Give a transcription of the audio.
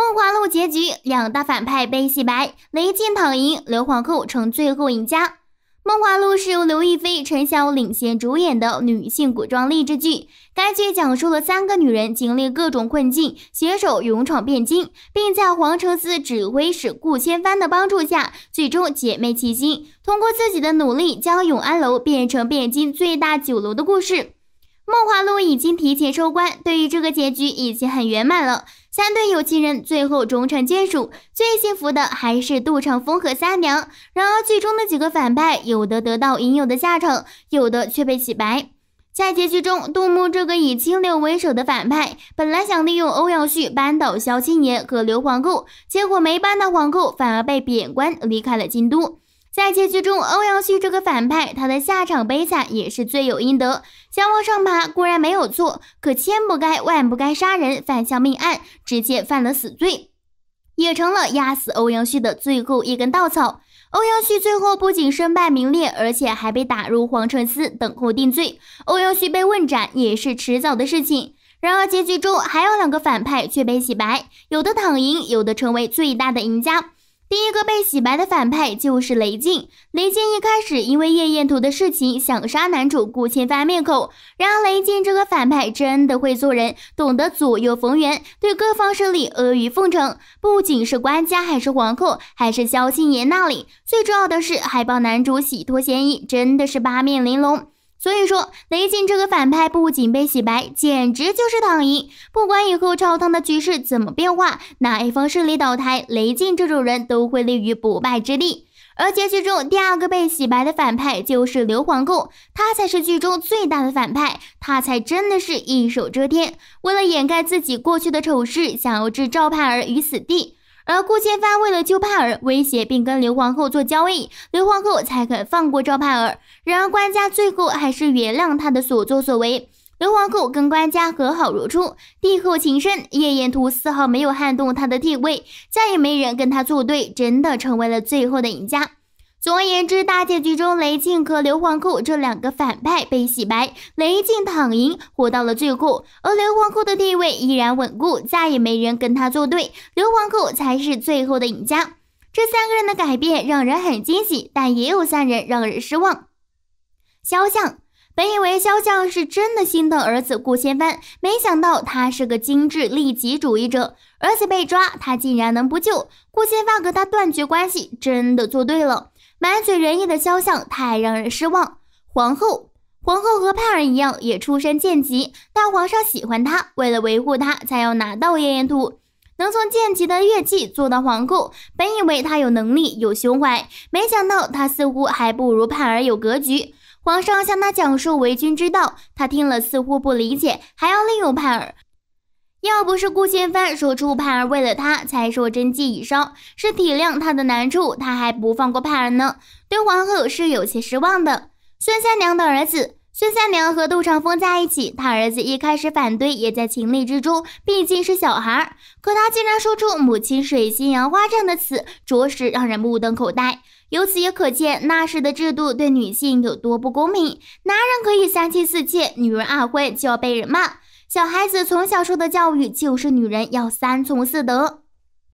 《梦华录》结局，两大反派被洗白，雷敬躺赢，刘皇后成最后赢家。《梦华录》是由刘亦菲、陈晓领衔主演的女性古装励志剧。该剧讲述了三个女人经历各种困境，携手勇闯汴京，并在皇城司指挥使顾千帆的帮助下，最终姐妹齐心，通过自己的努力将永安楼变成汴京最大酒楼的故事。《梦华录》已经提前收官，对于这个结局已经很圆满了。三对有情人最后终成眷属，最幸福的还是杜长风和三娘。然而剧中的几个反派，有的得到应有的下场，有的却被洗白。在结局中，杜牧这个以青柳为首的反派，本来想利用欧阳旭扳倒萧青爷和刘皇后，结果没扳倒皇后，反而被贬官离开了京都。在结局中，欧阳旭这个反派，他的下场悲惨，也是罪有应得。想往上爬固然没有错，可千不该万不该杀人，犯下命案，直接犯了死罪，也成了压死欧阳旭的最后一根稻草。欧阳旭最后不仅身败名裂，而且还被打入黄尘司等候定罪。欧阳旭被问斩也是迟早的事情。然而结局中还有两个反派却被洗白，有的躺赢，有的成为最大的赢家。第一个被洗白的反派就是雷静。雷静一开始因为夜宴图的事情想杀男主顾千帆灭口，然而雷静这个反派真的会做人，懂得左右逢源，对各方势力阿谀奉承，不仅是官家，还是皇后，还是萧青爷那里。最重要的是还帮男主洗脱嫌疑，真的是八面玲珑。所以说，雷晋这个反派不仅被洗白，简直就是躺赢。不管以后朝堂的局势怎么变化，哪一方势力倒台，雷晋这种人都会立于不败之地。而结局中第二个被洗白的反派就是刘皇后，她才是剧中最大的反派，她才真的是一手遮天。为了掩盖自己过去的丑事，想要置赵盼儿于死地。而顾千帆为了救盼儿，威胁并跟刘皇后做交易，刘皇后才肯放过赵盼儿。然而官家最后还是原谅他的所作所为，刘皇后跟官家和好如初，帝后情深。夜宴图丝毫没有撼动他的地位，再也没人跟他作对，真的成为了最后的赢家。总而言之，大结局中，雷镜和刘皇后这两个反派被洗白，雷镜躺赢，活到了最后，而刘皇后的地位依然稳固，再也没人跟他作对，刘皇后才是最后的赢家。这三个人的改变让人很惊喜，但也有三人让人失望。肖像。本以为肖像是真的心疼儿子顾千帆，没想到他是个精致利己主义者，儿子被抓，他竟然能不救顾千帆，和他断绝关系，真的做对了。满嘴仁义的肖像太让人失望。皇后，皇后和盼儿一样，也出身贱籍，但皇上喜欢她，为了维护她，才要拿到燕燕图。能从贱籍的乐伎做到皇后，本以为她有能力、有胸怀，没想到她似乎还不如盼儿有格局。皇上向她讲述为君之道，她听了似乎不理解，还要利用盼儿。要不是顾千帆说出盼儿为了他才说真迹已烧，是体谅他的难处，他还不放过盼儿呢。对皇后是有些失望的。孙三娘的儿子，孙三娘和杜长风在一起，他儿子一开始反对也在情理之中，毕竟是小孩儿。可他竟然说出母亲水性杨花这样的词，着实让人目瞪口呆。由此也可见那时的制度对女性有多不公平，男人可以三妻四妾，女人二婚就要被人骂。小孩子从小受的教育就是，女人要三从四德。